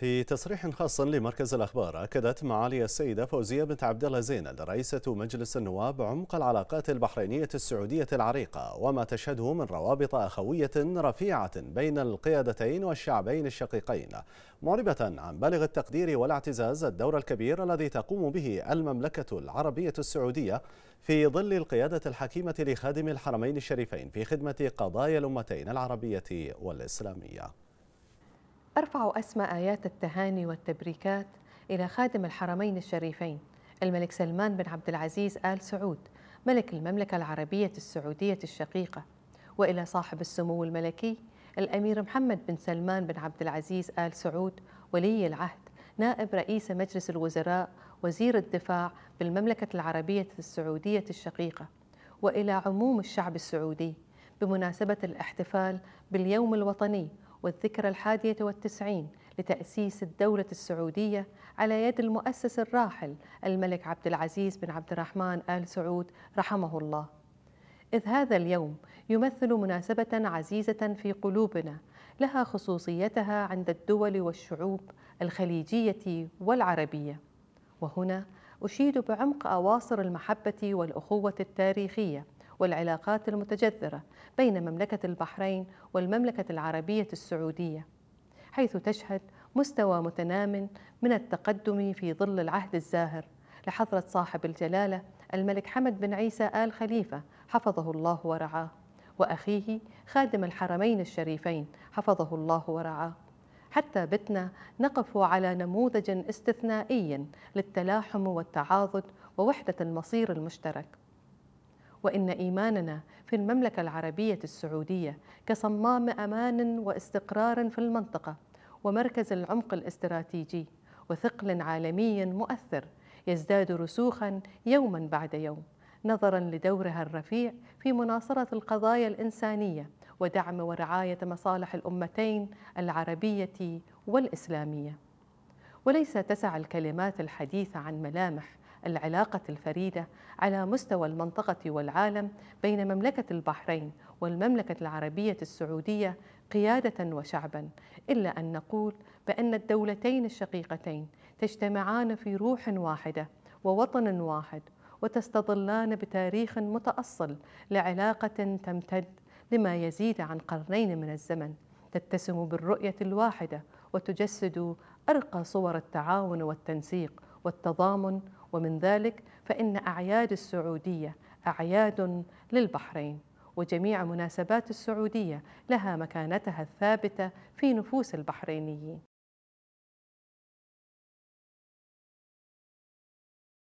في تصريح خاص لمركز الاخبار اكدت معالي السيده فوزيه بنت عبد الله زينل رئيسه مجلس النواب عمق العلاقات البحرينيه السعوديه العريقه وما تشهده من روابط اخويه رفيعه بين القيادتين والشعبين الشقيقين معربه عن بالغ التقدير والاعتزاز الدور الكبير الذي تقوم به المملكه العربيه السعوديه في ظل القياده الحكيمه لخادم الحرمين الشريفين في خدمه قضايا الامتين العربيه والاسلاميه أرفع أسمى آيات التهاني والتبريكات إلى خادم الحرمين الشريفين الملك سلمان بن عبد العزيز آل سعود ملك المملكة العربية السعودية الشقيقة وإلى صاحب السمو الملكي الأمير محمد بن سلمان بن عبد العزيز آل سعود ولي العهد نائب رئيس مجلس الوزراء وزير الدفاع بالمملكة العربية السعودية الشقيقة وإلى عموم الشعب السعودي بمناسبة الاحتفال باليوم الوطني والذكرى الحادية والتسعين لتأسيس الدولة السعودية على يد المؤسس الراحل الملك عبد العزيز بن عبد الرحمن آل سعود رحمه الله إذ هذا اليوم يمثل مناسبة عزيزة في قلوبنا لها خصوصيتها عند الدول والشعوب الخليجية والعربية وهنا أشيد بعمق أواصر المحبة والأخوة التاريخية والعلاقات المتجذرة بين مملكة البحرين والمملكة العربية السعودية حيث تشهد مستوى متنام من التقدم في ظل العهد الزاهر لحضرة صاحب الجلالة الملك حمد بن عيسى آل خليفة حفظه الله ورعاه وأخيه خادم الحرمين الشريفين حفظه الله ورعاه حتى بتنا نقف على نموذج استثنائي للتلاحم والتعاضد ووحدة المصير المشترك وإن إيماننا في المملكة العربية السعودية كصمام أمان واستقرار في المنطقة ومركز العمق الاستراتيجي وثقل عالمي مؤثر يزداد رسوخا يوما بعد يوم نظرا لدورها الرفيع في مناصره القضايا الانسانيه ودعم ورعايه مصالح الامتين العربيه والاسلاميه وليس تسع الكلمات الحديثه عن ملامح العلاقة الفريدة على مستوى المنطقة والعالم بين مملكة البحرين والمملكة العربية السعودية قيادة وشعبا إلا أن نقول بأن الدولتين الشقيقتين تجتمعان في روح واحدة ووطن واحد وتستظلان بتاريخ متأصل لعلاقة تمتد لما يزيد عن قرنين من الزمن تتسم بالرؤية الواحدة وتجسد أرقى صور التعاون والتنسيق والتضامن ومن ذلك فإن أعياد السعودية أعياد للبحرين وجميع مناسبات السعودية لها مكانتها الثابتة في نفوس البحرينيين